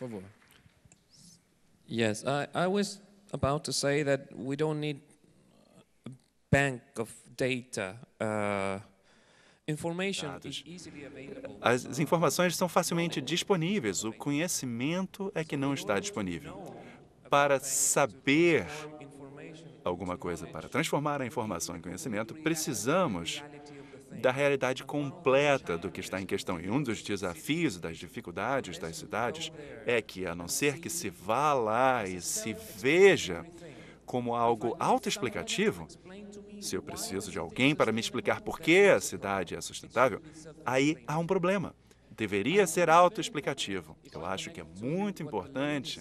Sim, favor. Yes, I, I was about to say that we don't need a bank of data. Uh, Dados. As informações são facilmente disponíveis, o conhecimento é que não está disponível. Para saber alguma coisa, para transformar a informação em conhecimento, precisamos da realidade completa do que está em questão. E um dos desafios, das dificuldades das cidades é que, a não ser que se vá lá e se veja como algo autoexplicativo, se eu preciso de alguém para me explicar por que a cidade é sustentável, aí há um problema. Deveria ser autoexplicativo. Eu acho que é muito importante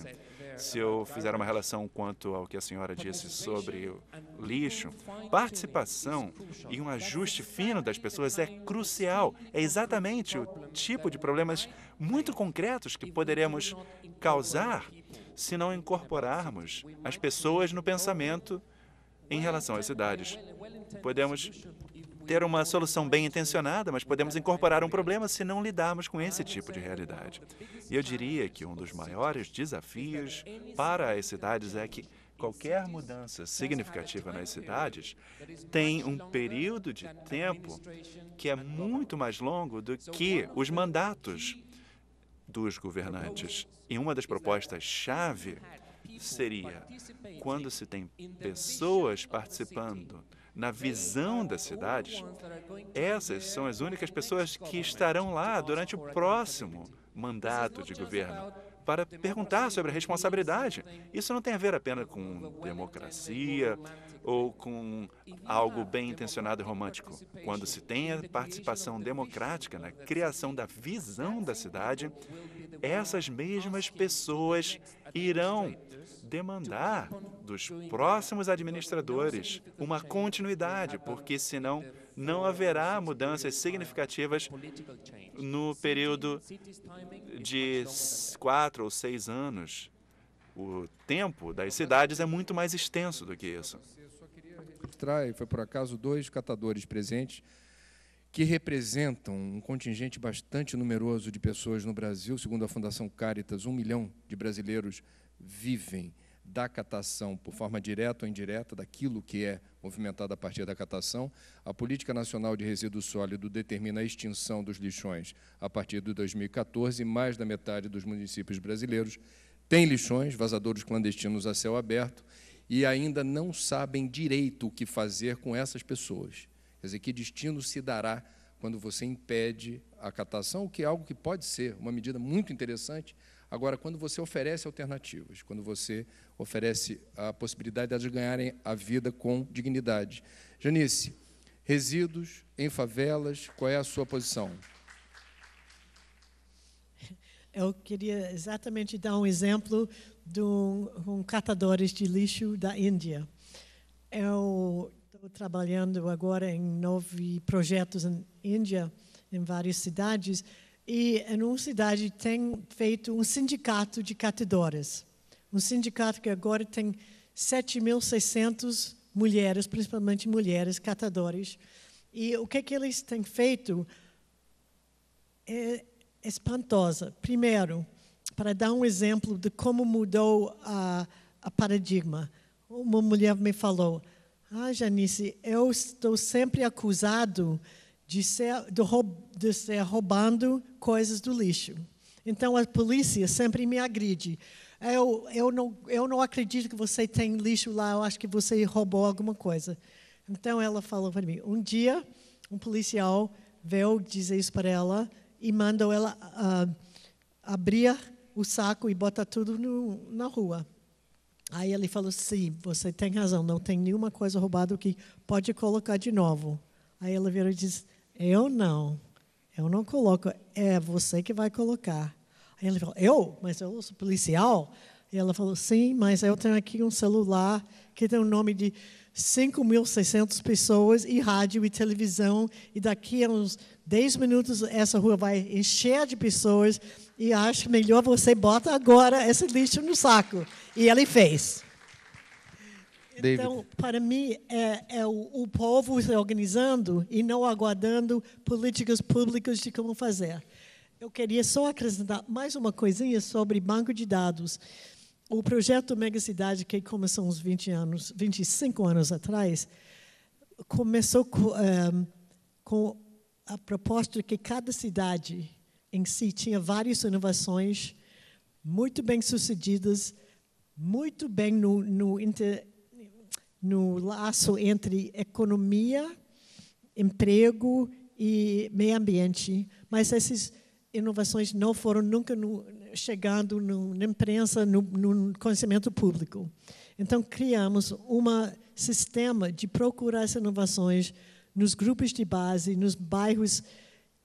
se eu fizer uma relação quanto ao que a senhora disse sobre o lixo, participação e um ajuste fino das pessoas é crucial. É exatamente o tipo de problemas muito concretos que poderemos causar se não incorporarmos as pessoas no pensamento em relação às cidades. Podemos ter uma solução bem intencionada, mas podemos incorporar um problema se não lidarmos com esse tipo de realidade. E eu diria que um dos maiores desafios para as cidades é que qualquer mudança significativa nas cidades tem um período de tempo que é muito mais longo do que os mandatos dos governantes. E uma das propostas-chave seria quando se tem pessoas participando na visão das cidades, essas são as únicas pessoas que estarão lá durante o próximo mandato de governo para perguntar sobre a responsabilidade. Isso não tem a ver apenas com democracia ou com algo bem intencionado e romântico. Quando se tem a participação democrática na criação da visão da cidade, essas mesmas pessoas irão demandar dos próximos administradores uma continuidade, porque senão não haverá mudanças significativas no período de quatro ou seis anos. O tempo das cidades é muito mais extenso do que isso. Trai, foi por acaso dois catadores presentes que representam um contingente bastante numeroso de pessoas no Brasil, segundo a Fundação Caritas, um milhão de brasileiros vivem da catação, por forma direta ou indireta, daquilo que é movimentado a partir da catação. A Política Nacional de Resíduo Sólido determina a extinção dos lixões a partir de 2014, e mais da metade dos municípios brasileiros tem lixões, vazadores clandestinos a céu aberto, e ainda não sabem direito o que fazer com essas pessoas. Quer dizer, que destino se dará quando você impede a catação, o que é algo que pode ser uma medida muito interessante Agora, quando você oferece alternativas, quando você oferece a possibilidade de elas ganharem a vida com dignidade. Janice, resíduos em favelas, qual é a sua posição? Eu queria exatamente dar um exemplo de um, um catadores de lixo da Índia. Eu estou trabalhando agora em nove projetos na Índia, em várias cidades, e a universidade tem feito um sindicato de catadoras, Um sindicato que agora tem 7.600 mulheres, principalmente mulheres catadoras. E o que, é que eles têm feito é espantosa. Primeiro, para dar um exemplo de como mudou a, a paradigma. Uma mulher me falou, ah, Janice, eu estou sempre acusado de, ser, de, roub, de ser roubando coisas do lixo. Então a polícia sempre me agride. Eu, eu, não, eu não acredito que você tem lixo lá, eu acho que você roubou alguma coisa. Então ela falou para mim: um dia, um policial veio dizer isso para ela e mandou ela uh, abrir o saco e botar tudo no, na rua. Aí ele falou: sim, você tem razão, não tem nenhuma coisa roubada que pode colocar de novo. Aí ela virou e disse: eu não. Eu não coloco, é você que vai colocar. Aí ele falou, eu? Mas eu sou policial? E ela falou, sim, mas eu tenho aqui um celular que tem o nome de 5.600 pessoas, e rádio e televisão, e daqui a uns 10 minutos essa rua vai encher de pessoas, e acho melhor você bota agora esse lixo no saco. E ele fez. David. Então, para mim, é, é o, o, povo se organizando e não aguardando políticas públicas de como fazer. Eu queria só acrescentar mais uma coisinha sobre banco de dados. O projeto Mega Cidade que começou uns 20 anos, 25 anos atrás, começou com, é, eh, com a proposta de que cada cidade em si tinha várias inovações muito bem sucedidas, muito bem no, no inter, no laço entre economia, emprego e meio ambiente. Mas essas inovações não foram nunca no, chegando no, na imprensa, no, no conhecimento público. Então, criamos um sistema de procurar essas inovações nos grupos de base, nos bairros.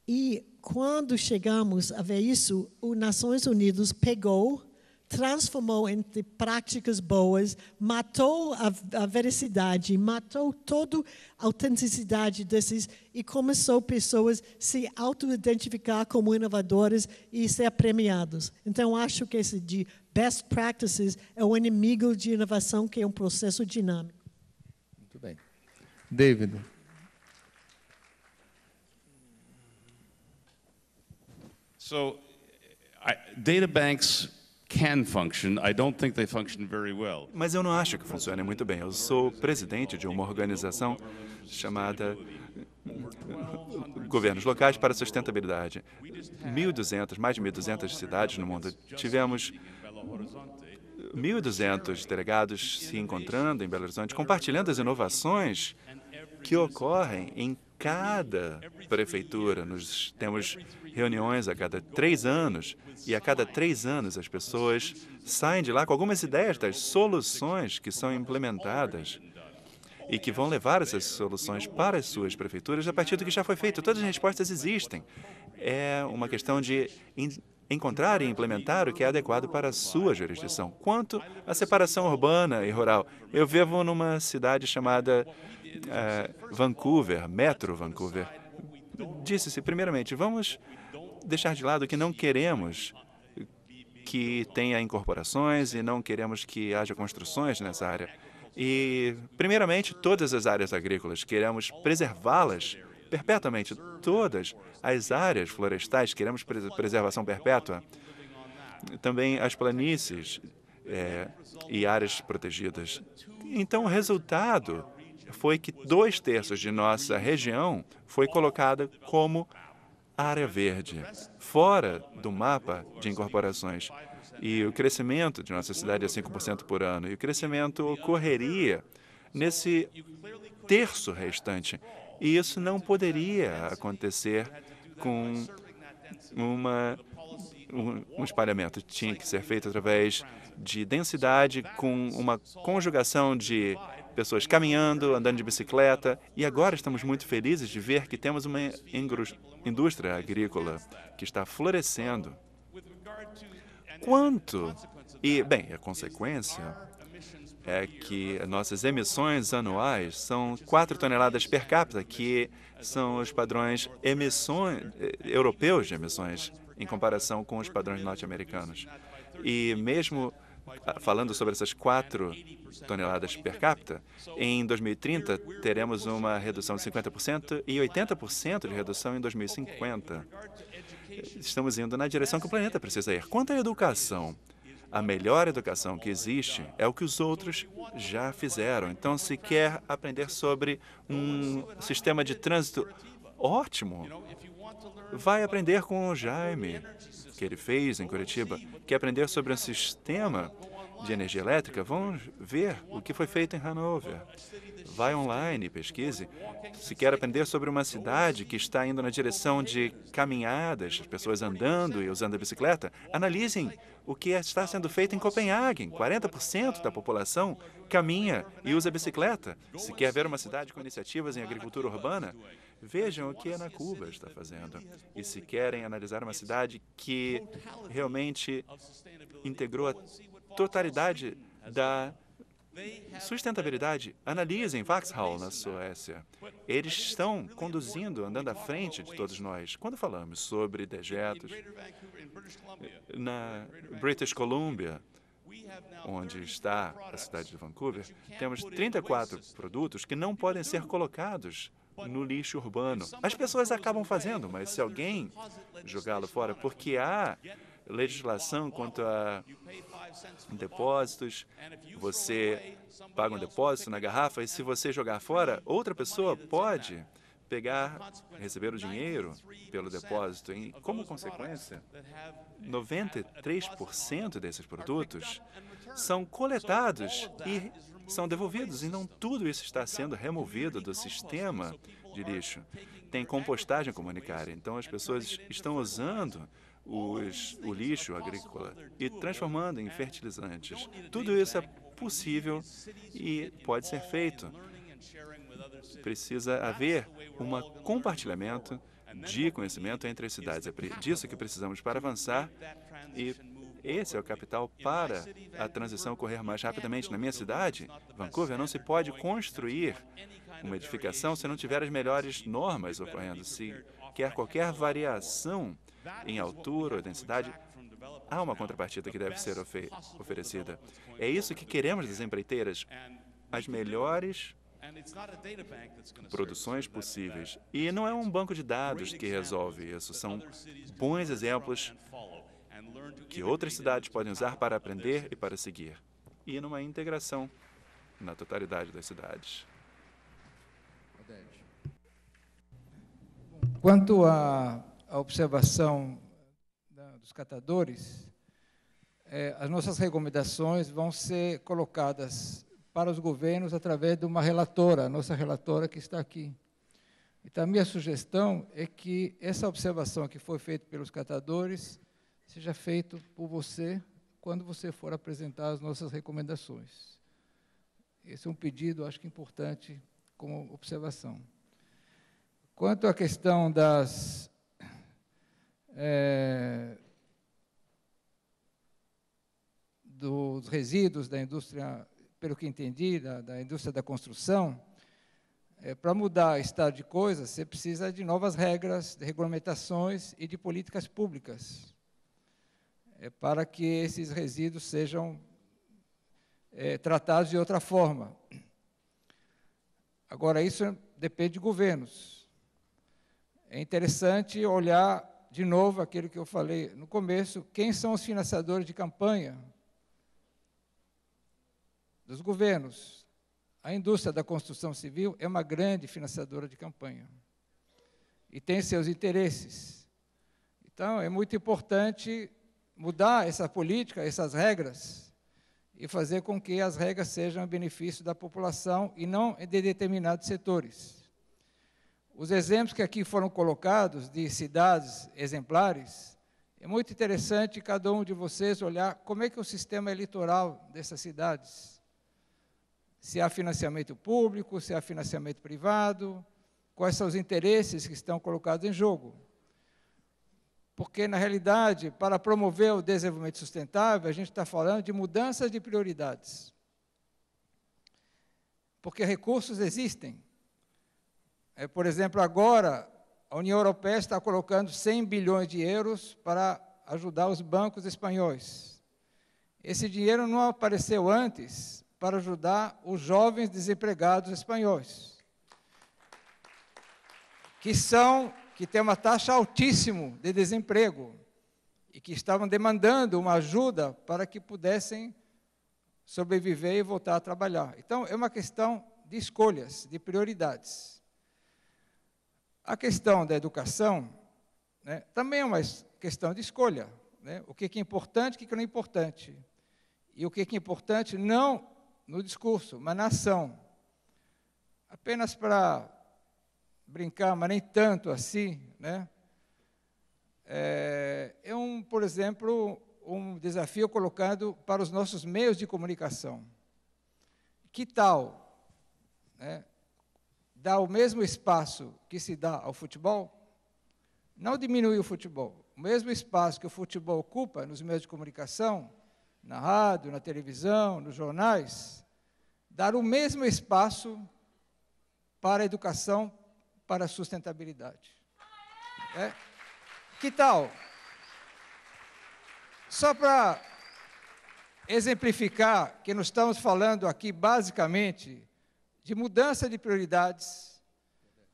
E quando chegamos a ver isso, o Nações Unidas pegou transformou em práticas boas, matou a, a veracidade, matou toda a autenticidade desses e começou pessoas se auto-identificar como inovadoras e ser premiados. Então, acho que esse de best practices é o inimigo de inovação, que é um processo dinâmico. Muito bem. David. So, I, data banks can function. I don't think they function very well. Mas eu não acho que funcione muito bem. Eu sou presidente de uma organização chamada hum, governos locais para sustentabilidade. 1.200, mais de 1.200 cidades no mundo. Tivemos 1.200 delegados se encontrando em Belo Horizonte, compartilhando as inovações que ocorrem em cada prefeitura, nós temos reuniões a cada três anos, e a cada três anos as pessoas saem de lá com algumas ideias das soluções que são implementadas e que vão levar essas soluções para as suas prefeituras a partir do que já foi feito. Todas as respostas existem. É uma questão de encontrar e implementar o que é adequado para a sua jurisdição. Quanto à separação urbana e rural, eu vivo numa cidade chamada uh, Vancouver, Metro Vancouver, disse-se, primeiramente, vamos deixar de lado que não queremos que tenha incorporações e não queremos que haja construções nessa área. E, primeiramente, todas as áreas agrícolas, queremos preservá-las perpetuamente. Todas as áreas florestais, queremos pres preservação perpétua. Também as planícies é, e áreas protegidas. Então, o resultado foi que dois terços de nossa região foi colocada como área verde, fora do mapa de incorporações. E o crescimento de nossa cidade é 5% por ano, e o crescimento ocorreria nesse terço restante. E isso não poderia acontecer com uma, um, um espalhamento. Tinha que ser feito através de densidade, com uma conjugação de pessoas caminhando, andando de bicicleta, e agora estamos muito felizes de ver que temos uma indústria agrícola que está florescendo. Quanto? E, bem, a consequência é que nossas emissões anuais são 4 toneladas per capita, que são os padrões emissões, eh, europeus de emissões, em comparação com os padrões norte-americanos. E mesmo ah, falando sobre essas 4 toneladas per capita, em 2030 teremos uma redução de 50% e 80% de redução em 2050. Estamos indo na direção que o planeta precisa ir. Quanto à educação, a melhor educação que existe é o que os outros já fizeram. Então, se quer aprender sobre um sistema de trânsito Ótimo! Vai aprender com o Jaime, que ele fez em Curitiba. Quer aprender sobre um sistema de energia elétrica? Vão ver o que foi feito em Hanover. Vai online, pesquise. Se quer aprender sobre uma cidade que está indo na direção de caminhadas, pessoas andando e usando a bicicleta, analisem o que está sendo feito em Copenhague. 40% da população caminha e usa bicicleta. Se quer ver uma cidade com iniciativas em agricultura urbana, Vejam o que Ana Cuba está fazendo. E se querem analisar uma cidade que realmente integrou a totalidade da sustentabilidade, analisem Vaxhall na Suécia. Eles estão conduzindo, andando à frente de todos nós. Quando falamos sobre dejetos na British Columbia, onde está a cidade de Vancouver, temos 34 produtos que não podem ser colocados no lixo urbano. As pessoas acabam fazendo, mas se alguém jogá-lo fora, porque há legislação quanto a depósitos, você paga um depósito na garrafa e se você jogar fora, outra pessoa pode pegar, receber o dinheiro pelo depósito. E, como consequência, 93% desses produtos são coletados e são devolvidos. Então, tudo isso está sendo removido do sistema de lixo. Tem compostagem comunitária, então as pessoas estão usando os, o lixo agrícola e transformando em fertilizantes. Tudo isso é possível e pode ser feito. Precisa haver um compartilhamento de conhecimento entre as cidades. É disso que precisamos para avançar e esse é o capital para a transição ocorrer mais rapidamente. Na minha cidade, Vancouver, não se pode construir uma edificação se não tiver as melhores normas ocorrendo. Se quer qualquer variação em altura ou densidade, há uma contrapartida que deve ser ofe oferecida. É isso que queremos das empreiteiras, as melhores produções possíveis. E não é um banco de dados que resolve isso, são bons exemplos que outras cidades podem usar para aprender e para seguir, e numa integração na totalidade das cidades. Quanto à, observação dos catadores, é, as nossas recomendações vão ser colocadas para os governos através de uma relatora, a nossa relatora que está aqui. Então, a minha sugestão é que essa observação que foi feita pelos catadores seja feito por você quando você for apresentar as nossas recomendações. Esse é um pedido, acho que importante, como observação. Quanto à questão das. É, dos resíduos da indústria, pelo que entendi, da, da indústria da construção, é, para mudar o estado de coisas, você precisa de novas regras, de regulamentações e de políticas públicas é, para que esses resíduos sejam é, tratados de outra forma. Agora, isso depende de governos. É interessante olhar de novo aquilo que eu falei no começo: quem são os financiadores de campanha dos governos? A indústria da construção civil é uma grande financiadora de campanha e tem seus interesses. Então, é muito importante mudar essa política, essas regras, e fazer com que as regras sejam a benefício da população e não de determinados setores. Os exemplos que aqui foram colocados de cidades exemplares, é muito interessante cada um de vocês olhar como é que é o sistema eleitoral dessas cidades. Se há financiamento público, se há financiamento privado, quais são os interesses que estão colocados em jogo. Porque, na realidade, para promover o desenvolvimento sustentável, a gente está falando de mudanças de prioridades. Porque recursos existem. É, por exemplo, agora, a União Europeia está colocando 100 bilhões de euros para ajudar os bancos espanhóis. Esse dinheiro não apareceu antes para ajudar os jovens desempregados espanhóis, que são que tem uma taxa altíssima de desemprego e que estavam demandando uma ajuda para que pudessem sobreviver e voltar a trabalhar. Então, é uma questão de escolhas, de prioridades. A questão da educação né, também é uma questão de escolha. Né? O que é importante, o que não é importante. E o que é importante não no discurso, mas na ação. Apenas para brincar, mas nem tanto assim, né? É, é um, por exemplo, um desafio colocado para os nossos meios de comunicação. Que tal né, dar o mesmo espaço que se dá ao futebol? Não diminuir o futebol. O mesmo espaço que o futebol ocupa nos meios de comunicação, na rádio, na televisão, nos jornais, dar o mesmo espaço para a educação para a sustentabilidade. É? Que tal? Só para exemplificar que nós estamos falando aqui basicamente de mudança de prioridades,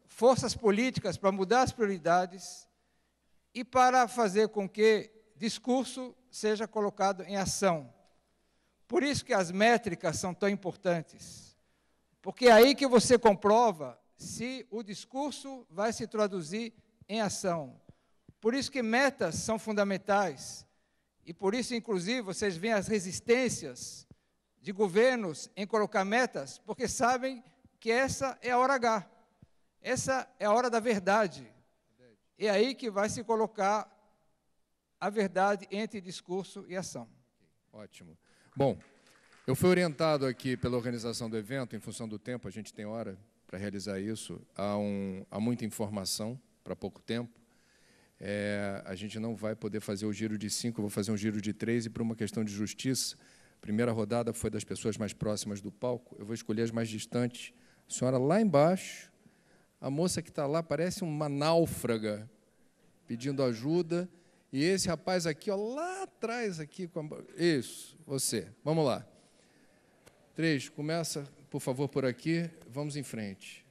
forças políticas para mudar as prioridades e para fazer com que discurso seja colocado em ação. Por isso que as métricas são tão importantes. Porque é aí que você comprova se o discurso vai se traduzir em ação. Por isso que metas são fundamentais. E por isso, inclusive, vocês veem as resistências de governos em colocar metas, porque sabem que essa é a hora H. Essa é a hora da verdade. É aí que vai se colocar a verdade entre discurso e ação. Ótimo. Bom, eu fui orientado aqui pela organização do evento, em função do tempo, a gente tem hora, para realizar isso. Há, um, há muita informação para pouco tempo. É, a gente não vai poder fazer o giro de cinco, vou fazer um giro de três, e por uma questão de justiça, a primeira rodada foi das pessoas mais próximas do palco, eu vou escolher as mais distantes. A senhora lá embaixo, a moça que está lá parece uma náufraga pedindo ajuda, e esse rapaz aqui, ó, lá atrás, aqui, com a... isso, você, vamos lá. Três, começa por favor, por aqui. Vamos em frente.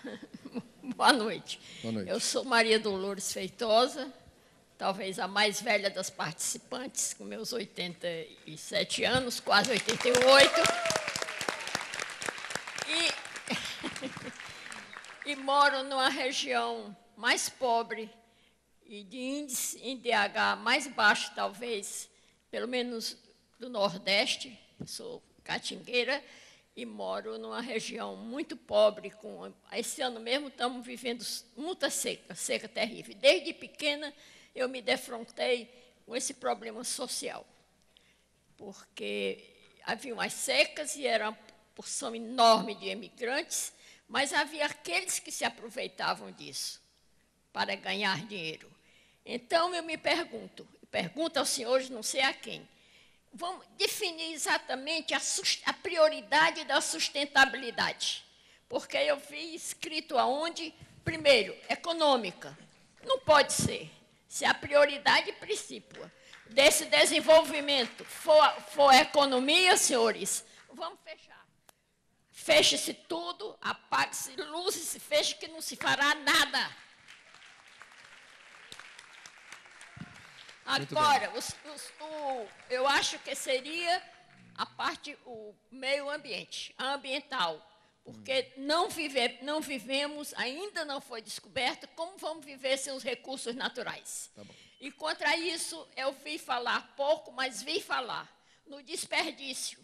Boa noite. Boa noite. Eu sou Maria Dolores Feitosa, talvez a mais velha das participantes, com meus 87 anos, quase 88. E, e moro numa região mais pobre e de índice em DH mais baixo, talvez, pelo menos do Nordeste, sou catingueira e moro numa região muito pobre. Com, esse ano mesmo estamos vivendo muita seca, seca terrível. Desde pequena eu me defrontei com esse problema social, porque havia umas secas e era uma porção enorme de imigrantes, mas havia aqueles que se aproveitavam disso para ganhar dinheiro. Então eu me pergunto, pergunto ao senhor, não sei a quem, vamos definir exatamente a, a prioridade da sustentabilidade. Porque eu vi escrito aonde, primeiro, econômica. Não pode ser. Se a prioridade principal desse desenvolvimento for, for a economia, senhores, vamos fechar. Feche-se tudo, apague-se luzes, feche que não se fará nada. Agora, os, os, o, eu acho que seria a parte, o meio ambiente, ambiental. Porque hum. não, vive, não vivemos, ainda não foi descoberto, como vamos viver sem os recursos naturais. Tá e contra isso, eu vi falar pouco, mas vi falar no desperdício.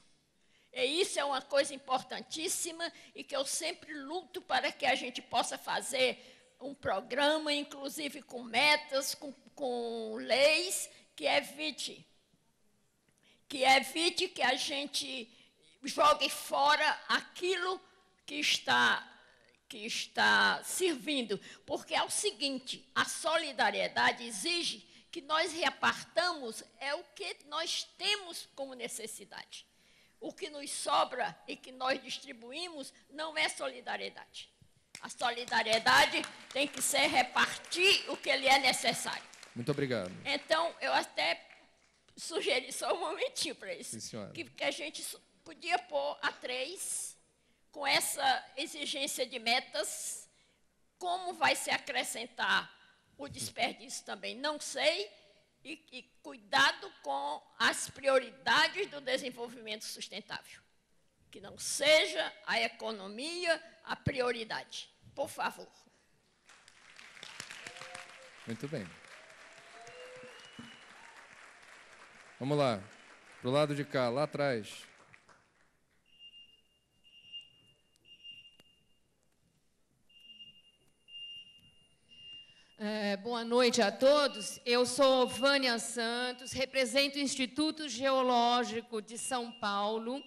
E isso é uma coisa importantíssima e que eu sempre luto para que a gente possa fazer um programa, inclusive com metas, com com leis que evite é que evite é que a gente jogue fora aquilo que está que está servindo, porque é o seguinte, a solidariedade exige que nós repartamos é o que nós temos como necessidade. O que nos sobra e que nós distribuímos não é solidariedade. A solidariedade tem que ser repartir o que lhe é necessário. Muito obrigado. Então, eu até sugeri só um momentinho para isso. Sim, que, que, a gente podia pôr a três, com essa exigência de metas, como vai se acrescentar o desperdício também, não sei. E, e cuidado com as prioridades do desenvolvimento sustentável. Que não seja a economia a prioridade. Por favor. Muito bem. Vamos lá. Pro lado de cá, lá atrás. É, boa noite a todos. Eu sou Vânia Santos, represento o Instituto Geológico de São Paulo.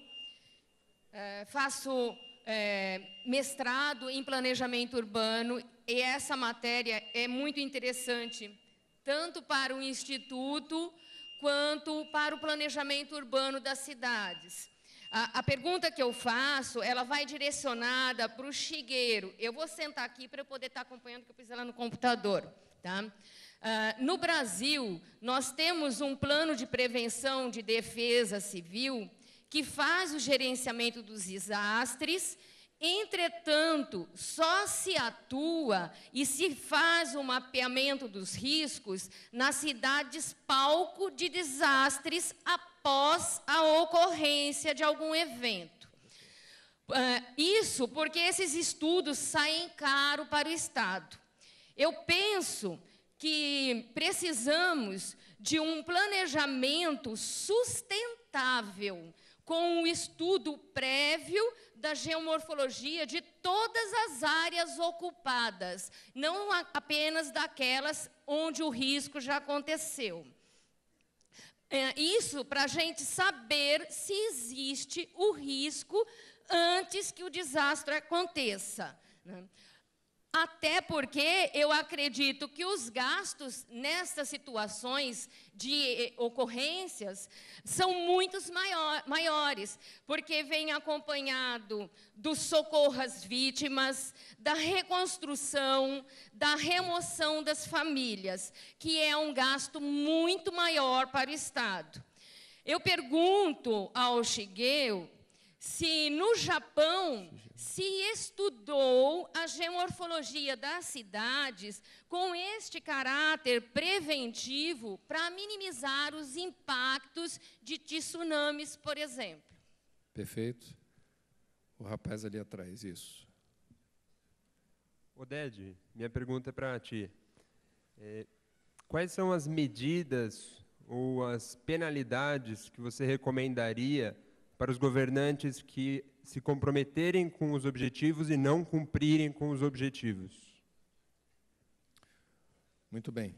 É, faço é, mestrado em planejamento urbano e essa matéria é muito interessante, tanto para o Instituto quanto para o planejamento urbano das cidades. A, a pergunta que eu faço, ela vai direcionada para o Chigueiro. Eu vou sentar aqui para eu poder estar acompanhando, que eu fiz lá no computador. Tá? Uh, no Brasil, nós temos um plano de prevenção de defesa civil que faz o gerenciamento dos desastres Entretanto, só se atua e se faz o mapeamento dos riscos nas cidades palco de desastres após a ocorrência de algum evento. Ah, isso porque esses estudos saem caro para o Estado. Eu penso que precisamos de um planejamento sustentável com um estudo prévio da geomorfologia de todas as áreas ocupadas, não apenas daquelas onde o risco já aconteceu. É isso para a gente saber se existe o risco antes que o desastre aconteça. Né? Até porque eu acredito que os gastos nessas situações de eh, ocorrências são muitos maior, maiores, porque vem acompanhado do socorro às vítimas, da reconstrução, da remoção das famílias, que é um gasto muito maior para o Estado. Eu pergunto ao Shigeu se no Japão se estudou a geomorfologia das cidades com este caráter preventivo para minimizar os impactos de tsunamis, por exemplo. Perfeito. O rapaz ali atrás, isso. Oded, minha pergunta é para ti. É, quais são as medidas ou as penalidades que você recomendaria? para os governantes que se comprometerem com os objetivos e não cumprirem com os objetivos. Muito bem.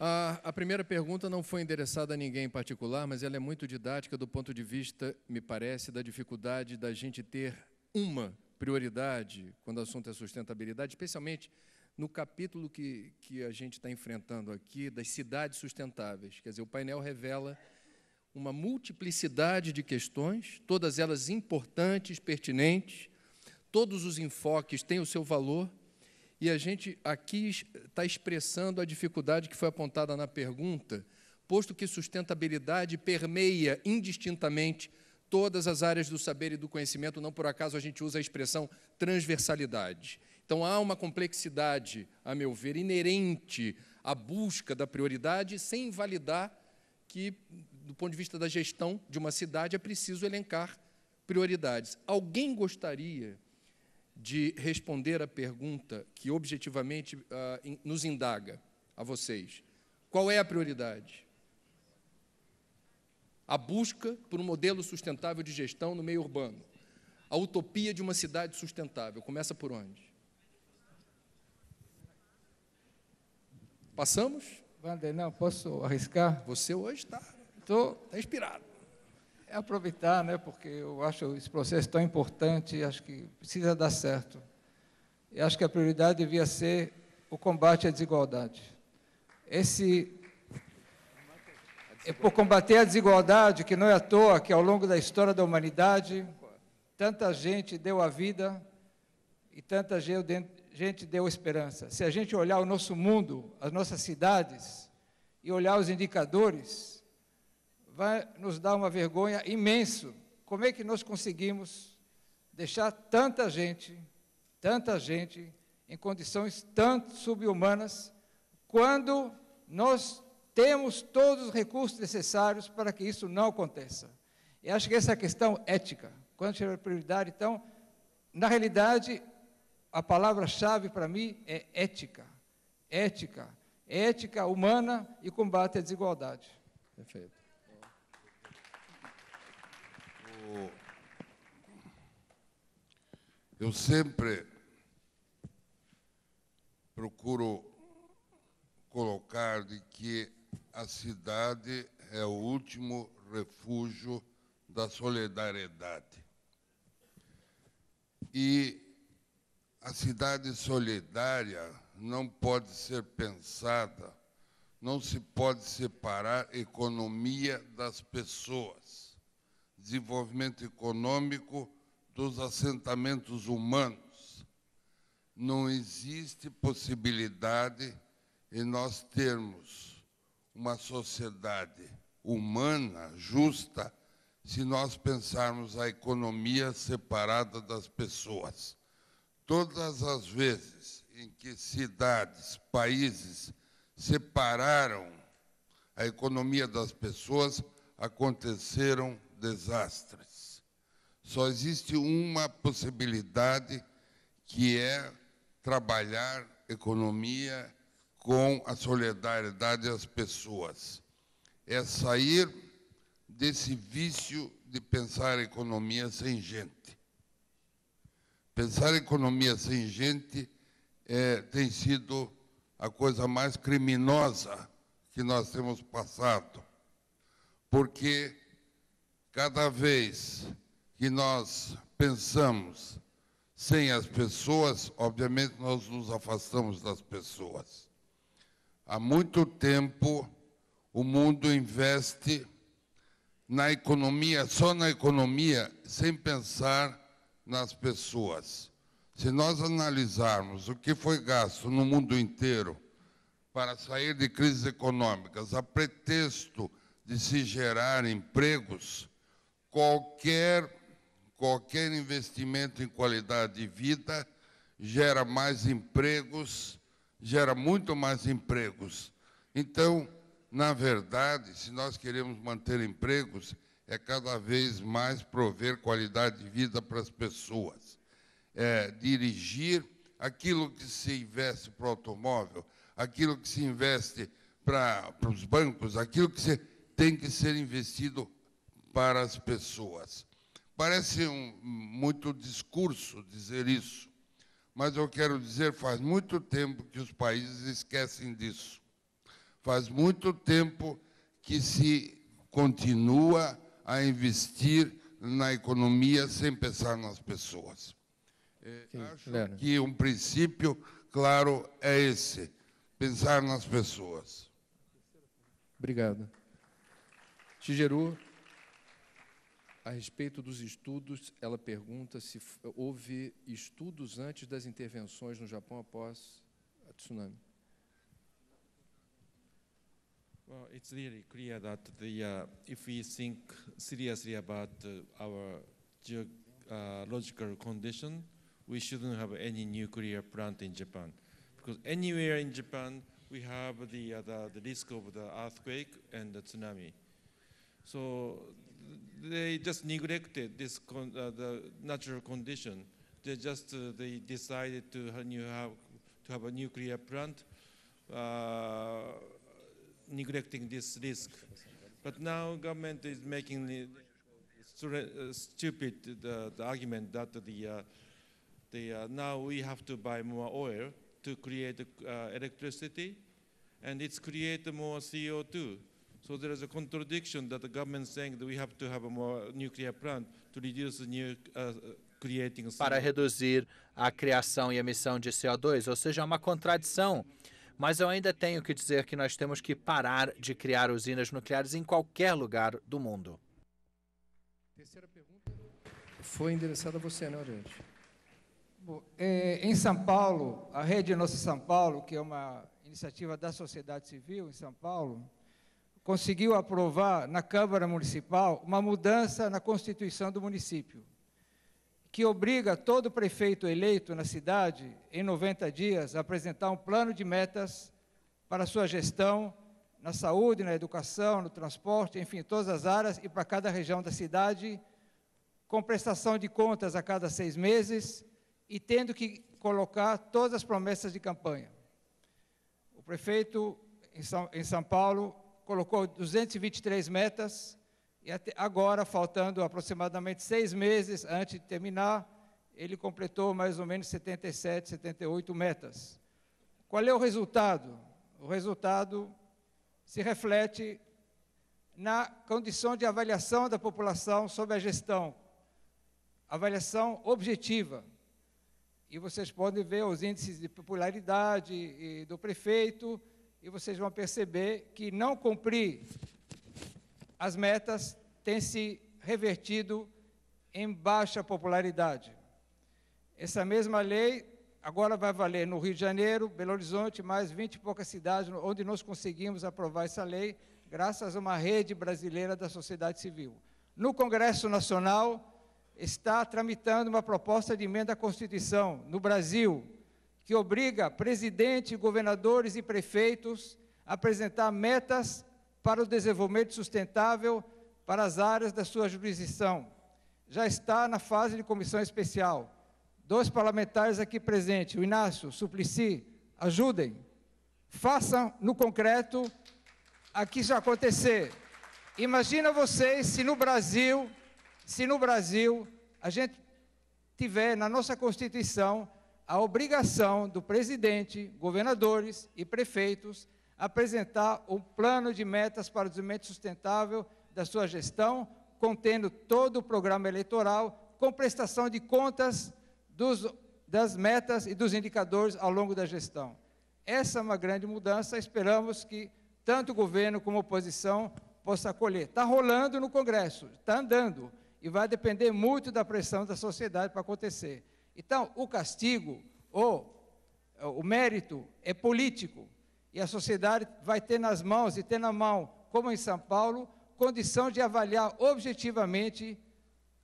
A, a, primeira pergunta não foi endereçada a ninguém em particular, mas ela é muito didática do ponto de vista, me parece, da dificuldade da gente ter uma prioridade quando o assunto é sustentabilidade, especialmente no capítulo que, que a gente está enfrentando aqui, das cidades sustentáveis. Quer dizer, o painel revela uma multiplicidade de questões, todas elas importantes, pertinentes, todos os enfoques têm o seu valor, e a gente aqui está expressando a dificuldade que foi apontada na pergunta, posto que sustentabilidade permeia indistintamente todas as áreas do saber e do conhecimento, não por acaso a gente usa a expressão transversalidade. Então há uma complexidade, a meu ver, inerente à busca da prioridade, sem invalidar que do ponto de vista da gestão de uma cidade, é preciso elencar prioridades. Alguém gostaria de responder a pergunta que objetivamente uh, nos indaga a vocês? Qual é a prioridade? A busca por um modelo sustentável de gestão no meio urbano. A utopia de uma cidade sustentável. Começa por onde? Passamos? Wander, não, posso arriscar? Você hoje está Estou tá inspirado. É aproveitar, né, porque eu acho esse processo tão importante e acho que precisa dar certo. E acho que a prioridade devia ser o combate à desigualdade. Esse é por combater a desigualdade, que não é à toa que ao longo da história da humanidade tanta gente deu a vida e tanta gente deu esperança. Se a gente olhar o nosso mundo, as nossas cidades e olhar os indicadores, vai nos dar uma vergonha imenso. Como é que nós conseguimos deixar tanta gente, tanta gente em condições tanto subhumanas, quando nós temos todos os recursos necessários para que isso não aconteça? E acho que essa é a questão ética. Quando chega a prioridade, então, na realidade, a palavra-chave para mim é ética. Ética. Ética humana e combate à desigualdade. Perfeito. Eu, sempre procuro colocar de que a cidade é o último refúgio da solidariedade. E a cidade solidária não pode ser pensada, não se pode separar economia das pessoas desenvolvimento econômico dos assentamentos humanos. Não existe possibilidade em nós termos uma sociedade humana, justa, se nós pensarmos a economia separada das pessoas. Todas as vezes em que cidades, países separaram a economia das pessoas, aconteceram desastres. Só existe uma possibilidade que é trabalhar economia com a solidariedade às pessoas. É sair desse vício de pensar economia sem gente. Pensar economia sem gente é, tem sido a coisa mais criminosa que nós temos passado, porque Cada vez que nós pensamos sem as pessoas, obviamente nós nos afastamos das pessoas. Há muito tempo o mundo investe na economia, só na economia, sem pensar nas pessoas. Se nós analisarmos o que foi gasto no mundo inteiro para sair de crises econômicas a pretexto de se gerar empregos, qualquer, qualquer investimento em qualidade de vida gera mais empregos, gera muito mais empregos. Então, na verdade, se nós queremos manter empregos, é cada vez mais prover qualidade de vida para as pessoas. É, dirigir aquilo que se investe para o automóvel, aquilo que se investe para, para os bancos, aquilo que se, tem que ser investido para as pessoas. Parece um, muito discurso dizer isso, mas eu quero dizer, faz muito tempo que os países esquecem disso. Faz muito tempo que se continua a investir na economia sem pensar nas pessoas. É, Sim, é acho claro. que um princípio claro é esse: pensar nas pessoas. Obrigado. Tigeru, a respeito dos estudos, ela pergunta se houve estudos antes das intervenções no Japão após a tsunami. Well, it's really clear that the uh, if we think seriously about uh, our geological condition, we shouldn't have any nuclear plant in Japan, because anywhere in Japan we have the uh, the, the risk of the earthquake and the tsunami. So they just neglected this con uh, the natural condition. They just uh, they decided to have, to have a nuclear plant, uh, neglecting this risk. But now government is making the uh, stupid the, the, argument that the uh, the uh, now we have to buy more oil to create electricity, and it's create more CO2 So there is a contradiction that the government saying that we have to have a more nuclear plant to reduce new, uh, creating para reduzir a criação e emissão de CO2, ou seja, é uma contradição. Mas eu ainda tenho que dizer que nós temos que parar de criar usinas nucleares em qualquer lugar do mundo. Terceira pergunta foi endereçada a você, né, Oriente? É, em São Paulo, a Rede Nossa São Paulo, que é uma iniciativa da sociedade civil em São Paulo, conseguiu aprovar na Câmara Municipal uma mudança na Constituição do município, que obriga todo prefeito eleito na cidade, em 90 dias, a apresentar um plano de metas para sua gestão na saúde, na educação, no transporte, enfim, todas as áreas e para cada região da cidade, com prestação de contas a cada seis meses e tendo que colocar todas as promessas de campanha. O prefeito em São, em São Paulo colocou 223 metas e agora, faltando aproximadamente seis meses antes de terminar, ele completou mais ou menos 77, 78 metas. Qual é o resultado? O resultado se reflete na condição de avaliação da população sobre a gestão, avaliação objetiva. E vocês podem ver os índices de popularidade do prefeito e vocês vão perceber que não cumprir as metas tem se revertido em baixa popularidade. Essa mesma lei agora vai valer no Rio de Janeiro, Belo Horizonte, mais 20 e poucas cidades onde nós conseguimos aprovar essa lei, graças a uma rede brasileira da sociedade civil. No Congresso Nacional está tramitando uma proposta de emenda à Constituição no Brasil, que obriga presidente, governadores e prefeitos a apresentar metas para o desenvolvimento sustentável para as áreas da sua jurisdição. Já está na fase de comissão especial. Dois parlamentares aqui presentes, o Inácio, o Suplicy, ajudem. Façam no concreto aqui já acontecer. Imagina vocês se no Brasil, se no Brasil a gente tiver na nossa Constituição a obrigação do presidente, governadores e prefeitos apresentar um plano de metas para o desenvolvimento sustentável da sua gestão, contendo todo o programa eleitoral, com prestação de contas dos, das metas e dos indicadores ao longo da gestão. Essa é uma grande mudança, esperamos que tanto o governo como a oposição possa acolher. Está rolando no Congresso, está andando, e vai depender muito da pressão da sociedade para acontecer. Então, o castigo ou é, o mérito é político e a sociedade vai ter nas mãos e ter na mão, como em São Paulo, condição de avaliar objetivamente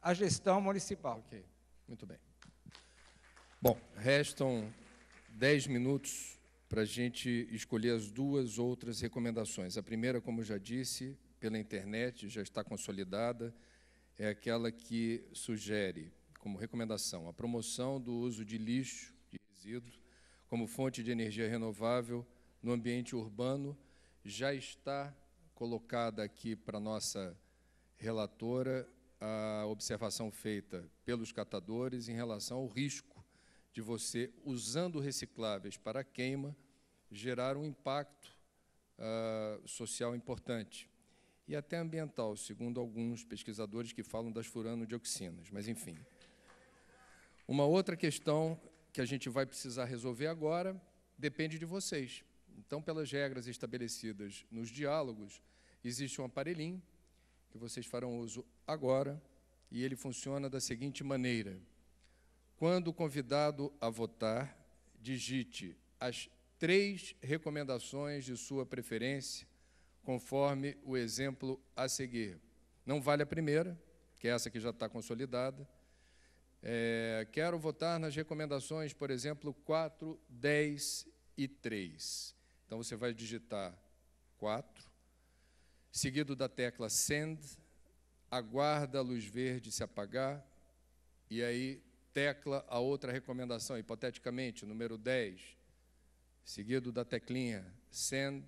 a gestão municipal. Ok, muito bem. Bom, restam dez minutos para a gente escolher as duas outras recomendações. A primeira, como já disse, pela internet, já está consolidada, é aquela que sugere como recomendação a promoção do uso de lixo e resíduo como fonte de energia renovável no ambiente urbano já está colocada aqui para nossa relatora a observação feita pelos catadores em relação ao risco de você, usando recicláveis para queima, gerar um impacto uh, social importante e até ambiental, segundo alguns pesquisadores que falam das furanodioxinas, mas enfim. Uma outra questão que a gente vai precisar resolver agora depende de vocês. Então, pelas regras estabelecidas nos diálogos, existe um aparelhinho que vocês farão uso agora e ele funciona da seguinte maneira: quando convidado a votar, digite as três recomendações de sua preferência, conforme o exemplo a seguir. Não vale a primeira, que é essa que já está consolidada, é, quero votar nas recomendações, por exemplo, 4, 10 e 3. Então você vai digitar 4, seguido da tecla Send, aguarda a luz verde se apagar, e aí tecla a outra recomendação, hipoteticamente, número 10, seguido da teclinha Send,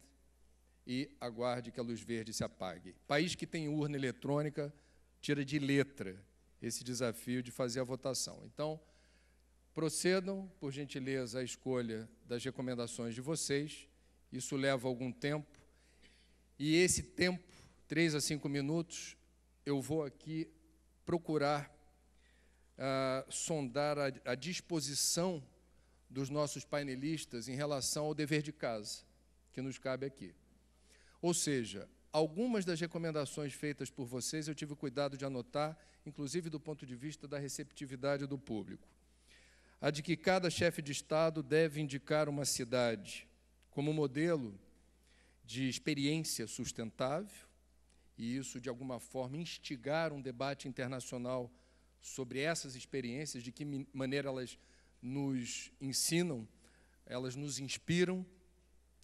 e aguarde que a luz verde se apague. País que tem urna eletrônica, tira de letra esse desafio de fazer a votação. Então, procedam, por gentileza, à escolha das recomendações de vocês. Isso leva algum tempo. E esse tempo, três a cinco minutos, eu vou aqui procurar uh, sondar a, a disposição dos nossos painelistas em relação ao dever de casa que nos cabe aqui. Ou seja, Algumas das recomendações feitas por vocês eu tive o cuidado de anotar, inclusive do ponto de vista da receptividade do público. A de que cada chefe de Estado deve indicar uma cidade como modelo de experiência sustentável, e isso, de alguma forma, instigar um debate internacional sobre essas experiências, de que maneira elas nos ensinam, elas nos inspiram.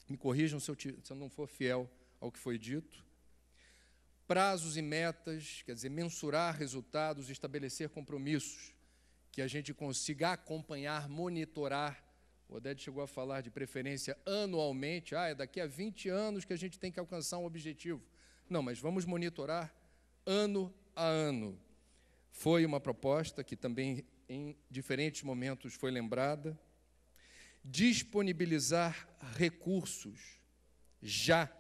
Me corrijam se eu, se eu não for fiel ao que foi dito. Prazos e metas, quer dizer, mensurar resultados, estabelecer compromissos que a gente consiga acompanhar, monitorar. O Odete chegou a falar de preferência anualmente. Ah, é daqui a 20 anos que a gente tem que alcançar um objetivo. Não, mas vamos monitorar ano a ano. Foi uma proposta que também em diferentes momentos foi lembrada. Disponibilizar recursos já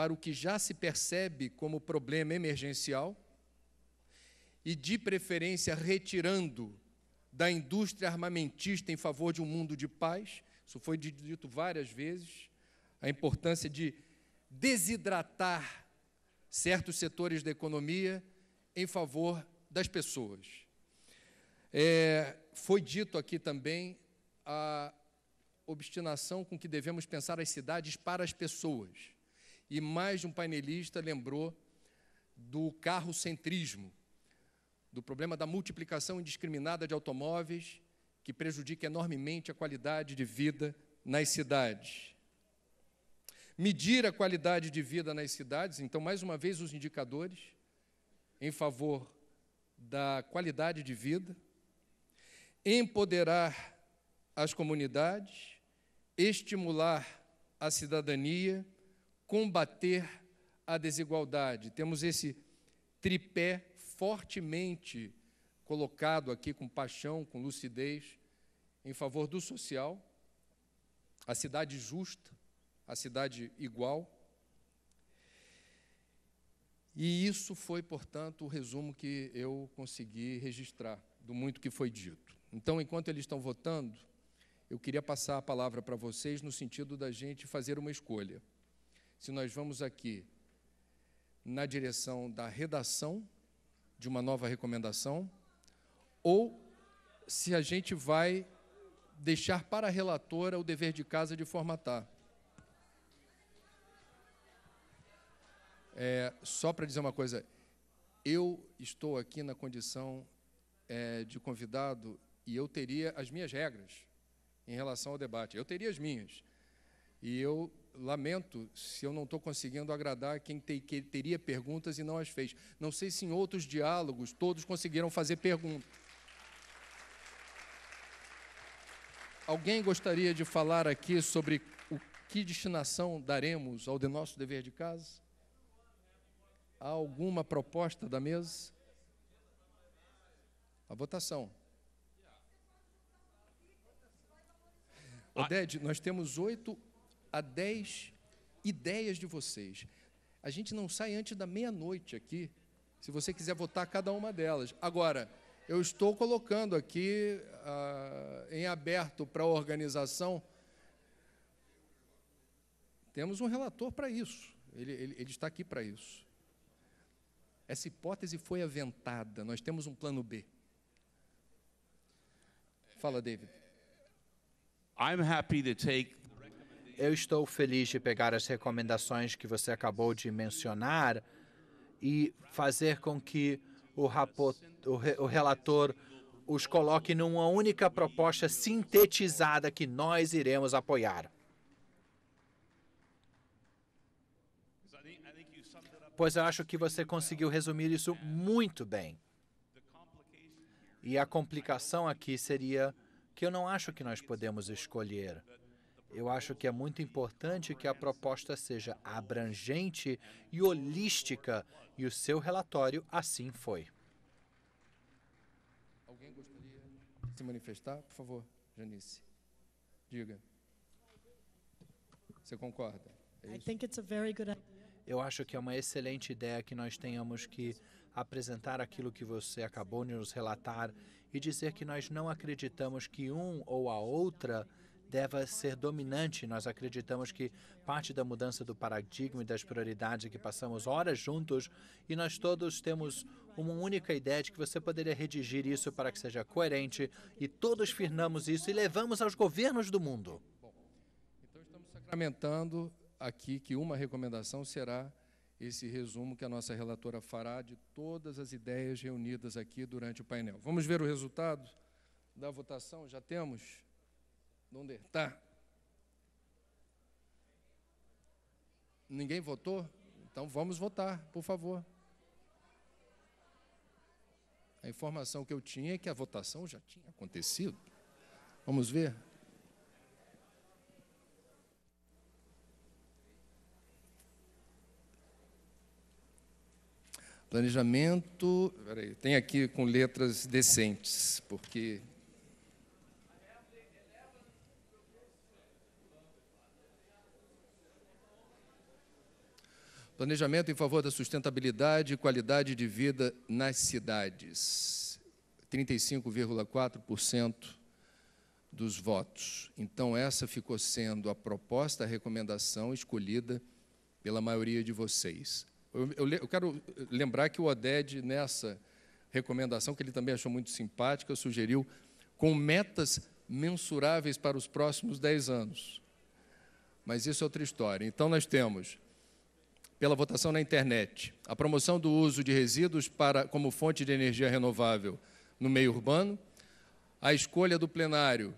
para o que já se percebe como problema emergencial e, de preferência, retirando da indústria armamentista em favor de um mundo de paz. Isso foi dito várias vezes. A importância de desidratar certos setores da economia em favor das pessoas. É, foi dito aqui também a obstinação com que devemos pensar as cidades para as pessoas e mais de um painelista lembrou do carrocentrismo, do problema da multiplicação indiscriminada de automóveis que prejudica enormemente a qualidade de vida nas cidades. Medir a qualidade de vida nas cidades, então, mais uma vez, os indicadores em favor da qualidade de vida, empoderar as comunidades, estimular a cidadania combater a desigualdade. Temos esse tripé fortemente colocado aqui com paixão, com lucidez, em favor do social, a cidade justa, a cidade igual. E isso foi, portanto, o resumo que eu consegui registrar do muito que foi dito. Então, enquanto eles estão votando, eu queria passar a palavra para vocês no sentido da gente fazer uma escolha se nós vamos aqui na direção da redação de uma nova recomendação, ou se a gente vai deixar para a relatora o dever de casa de formatar. É, só para dizer uma coisa, eu estou aqui na condição é, de convidado e eu teria as minhas regras em relação ao debate. Eu teria as minhas. E eu lamento se eu não estou conseguindo agradar quem, te, quem teria perguntas e não as fez. Não sei se em outros diálogos todos conseguiram fazer pergunta Alguém gostaria de falar aqui sobre o que destinação daremos ao de nosso dever de casa? Há alguma proposta da mesa? A votação. Ah. Oded, nós temos oito a dez ideias de vocês. A gente não sai antes da meia-noite aqui, se você quiser votar cada uma delas. Agora, eu estou colocando aqui uh, em aberto para a organização. Temos um relator para isso. Ele, ele, ele está aqui para isso. Essa hipótese foi aventada. Nós temos um plano B. Fala, David. I'm happy to take eu estou feliz de pegar as recomendações que você acabou de mencionar e fazer com que o, o, re, o relator os coloque numa única proposta sintetizada que nós iremos apoiar. Pois eu acho que você conseguiu resumir isso muito bem. E a complicação aqui seria que eu não acho que nós podemos escolher. Eu acho que é muito importante que a proposta seja abrangente e holística, e o seu relatório assim foi. Alguém gostaria de se manifestar? Por favor, Janice. Diga. Você concorda? É Eu acho que é uma excelente ideia que nós tenhamos que apresentar aquilo que você acabou de nos relatar e dizer que nós não acreditamos que um ou a outra deva ser dominante. Nós acreditamos que parte da mudança do paradigma e das prioridades é que passamos horas juntos e nós todos temos uma única ideia de que você poderia redigir isso para que seja coerente e todos firmamos isso e levamos aos governos do mundo. Bom, então estamos sacramentando aqui que uma recomendação será esse resumo que a nossa relatora fará de todas as ideias reunidas aqui durante o painel. Vamos ver o resultado da votação? Já temos? Onde está? Ninguém votou? Então vamos votar, por favor. A informação que eu tinha é que a votação já tinha acontecido. Vamos ver. Planejamento. Peraí, tem aqui com letras decentes, porque Planejamento em favor da sustentabilidade e qualidade de vida nas cidades. 35,4% dos votos. Então, essa ficou sendo a proposta, a recomendação escolhida pela maioria de vocês. Eu, eu, eu quero lembrar que o ODED, nessa recomendação, que ele também achou muito simpática, sugeriu com metas mensuráveis para os próximos 10 anos. Mas isso é outra história. Então, nós temos pela votação na internet, a promoção do uso de resíduos para, como fonte de energia renovável no meio urbano, a escolha do plenário,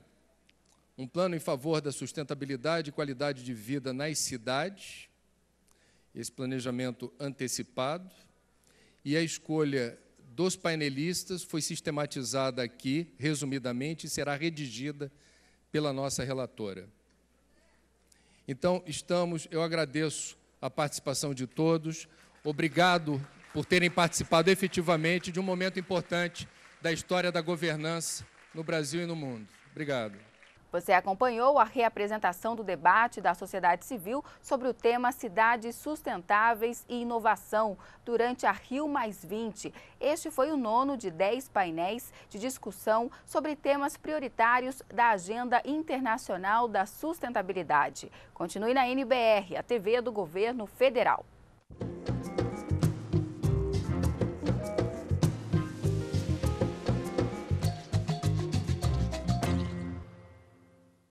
um plano em favor da sustentabilidade e qualidade de vida nas cidades, esse planejamento antecipado, e a escolha dos painelistas foi sistematizada aqui, resumidamente, e será redigida pela nossa relatora. Então, estamos, eu agradeço a participação de todos. Obrigado por terem participado efetivamente de um momento importante da história da governança no Brasil e no mundo. Obrigado. Você acompanhou a reapresentação do debate da sociedade civil sobre o tema Cidades Sustentáveis e Inovação durante a Rio Este foi o nono de dez painéis de discussão sobre temas prioritários da Agenda Internacional da Sustentabilidade. Continue na NBR, a TV do Governo Federal.